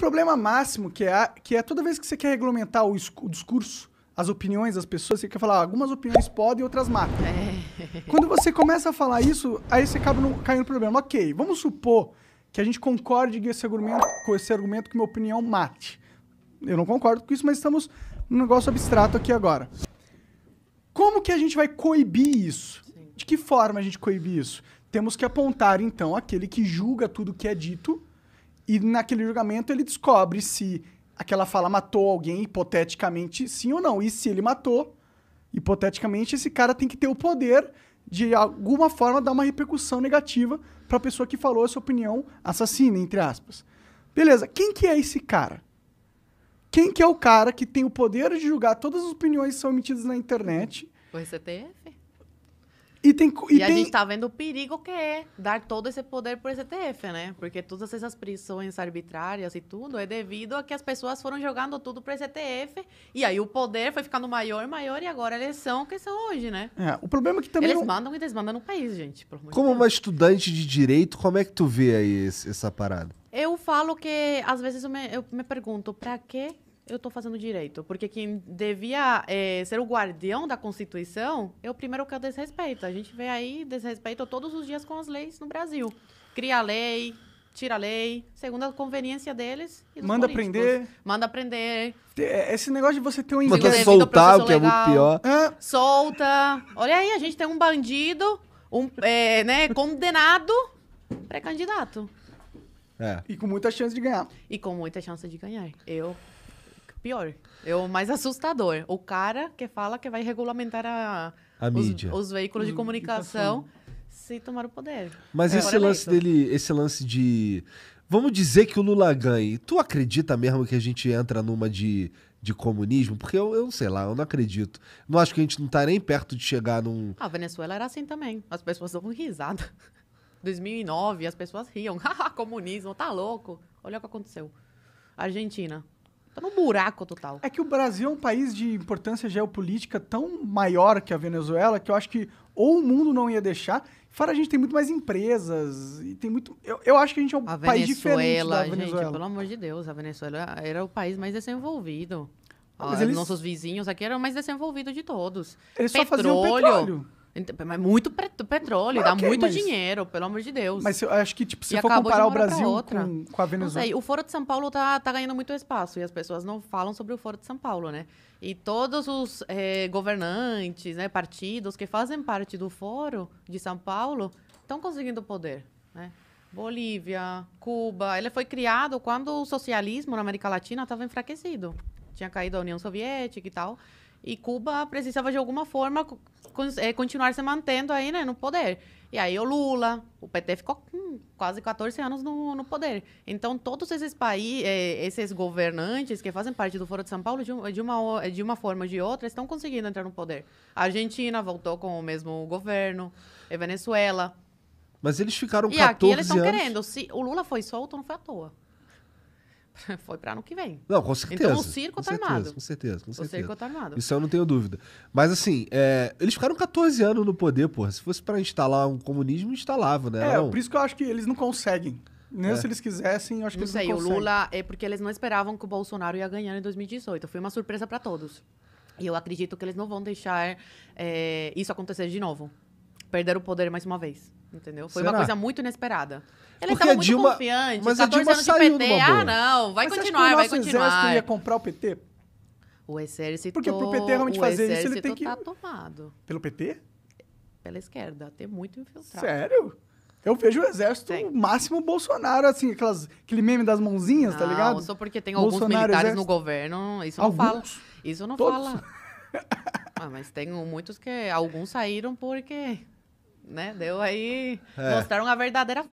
problema máximo que é, que é toda vez que você quer regulamentar o, o discurso, as opiniões das pessoas, você quer falar, ah, algumas opiniões podem, outras matam. É. Quando você começa a falar isso, aí você acaba no, caindo no problema. Ok, vamos supor que a gente concorde esse argumento, com esse argumento que minha opinião mate. Eu não concordo com isso, mas estamos num negócio abstrato aqui agora. Como que a gente vai coibir isso? Sim. De que forma a gente coibir isso? Temos que apontar, então, aquele que julga tudo que é dito e naquele julgamento ele descobre se aquela fala matou alguém, hipoteticamente, sim ou não. E se ele matou, hipoteticamente, esse cara tem que ter o poder de alguma forma dar uma repercussão negativa para a pessoa que falou essa opinião assassina, entre aspas. Beleza, quem que é esse cara? Quem que é o cara que tem o poder de julgar todas as opiniões que são emitidas na internet? O STF? E, tem, e, e tem... a gente está vendo o perigo que é dar todo esse poder para o STF, né? Porque todas essas prisões arbitrárias e tudo é devido a que as pessoas foram jogando tudo para o STF e aí o poder foi ficando maior, maior e agora eles são o que são hoje, né? É, o problema é que também... Eles mandam e desmandam no país, gente. Como uma estudante de direito, como é que tu vê aí esse, essa parada? Eu falo que, às vezes, eu me, eu me pergunto, para que eu estou fazendo direito. Porque quem devia é, ser o guardião da Constituição é o primeiro que desrespeita. A gente vê aí desrespeito todos os dias com as leis no Brasil. Cria a lei, tira a lei, segundo a conveniência deles. Manda prender. Manda prender. É, é, esse negócio de você ter um inglês. Manda soltar, o que é legal, é muito pior. Ah. Solta. Olha aí, a gente tem um bandido, um é, né, condenado, pré-candidato. É. E com muita chance de ganhar. E com muita chance de ganhar. Eu pior. É o mais assustador. O cara que fala que vai regulamentar a, a os, mídia. os veículos de hum, comunicação se tomar o poder. Mas é. esse lance dele, esse lance de. Vamos dizer que o Lula ganhe. Tu acredita mesmo que a gente entra numa de, de comunismo? Porque eu, eu sei lá, eu não acredito. Não acho que a gente não tá nem perto de chegar num. a ah, Venezuela era assim também. As pessoas dão risada. 2009, as pessoas riam. Ah, comunismo, tá louco. Olha o que aconteceu. Argentina. Tá no buraco total. É que o Brasil é um país de importância geopolítica tão maior que a Venezuela que eu acho que ou o mundo não ia deixar. Fora a gente tem muito mais empresas e tem muito. Eu, eu acho que a gente é um a país diferente da Venezuela. Gente, pelo amor de Deus, a Venezuela era o país mais desenvolvido. Ah, eles... Nossos vizinhos aqui eram o mais desenvolvido de todos. Eles petróleo, só faziam petróleo. Mas muito petróleo, dá muito mas... dinheiro, pelo amor de Deus. Mas eu acho que, tipo, se e for comparar o Brasil com, com, a Venezuela... Sei, o Foro de São Paulo tá, tá ganhando muito espaço e as pessoas não falam sobre o Foro de São Paulo, né? E todos os eh, governantes, né, partidos que fazem parte do Foro de São Paulo estão conseguindo poder, né? Bolívia, Cuba, ele foi criado quando o socialismo na América Latina estava enfraquecido. Tinha caído a União Soviética e tal. E Cuba precisava, de alguma forma, é, continuar se mantendo aí, né, no poder. E aí o Lula, o PT ficou hum, quase 14 anos no, no poder. Então, todos esses países, é, esses governantes que fazem parte do Foro de São Paulo, de, de, uma, de uma forma ou de outra, estão conseguindo entrar no poder. A Argentina voltou com o mesmo governo, a é, Venezuela. Mas eles ficaram 14 anos... E aqui eles estão querendo. Se o Lula foi solto, não foi à toa. Foi para ano que vem. Não, com certeza. Então o circo tá certeza, armado. Com certeza, com certeza. O circo tá armado. Isso eu não tenho dúvida. Mas assim, é, eles ficaram 14 anos no poder, porra. Se fosse para instalar um comunismo, instalava, né? É, não? por isso que eu acho que eles não conseguem. Nem é. se eles quisessem, acho que não eles sei, não conseguem. o Lula é porque eles não esperavam que o Bolsonaro ia ganhar em 2018. Foi uma surpresa para todos. E eu acredito que eles não vão deixar é, isso acontecer de novo. Perder o poder mais uma vez. Entendeu? Foi Será? uma coisa muito inesperada. Ele estava muito Dilma... confiante, mas 14 a Dilma anos saiu de PT. Ah, não, vai mas continuar, vai continuar. O exército ia comprar o PT? O exército... Porque pro PT realmente fazer isso, ele tem que... O tá tomado. Pelo PT? Pela esquerda, tem muito infiltrado. Sério? Eu vejo o exército tem. máximo Bolsonaro, assim, aquelas, aquele meme das mãozinhas, tá não, tá ligado? Só porque tem alguns Bolsonaro, militares exército. no governo, isso não fala. Isso não Todos. fala. ah, mas tem muitos que. Alguns saíram porque né? Deu aí. É. Mostraram a verdadeira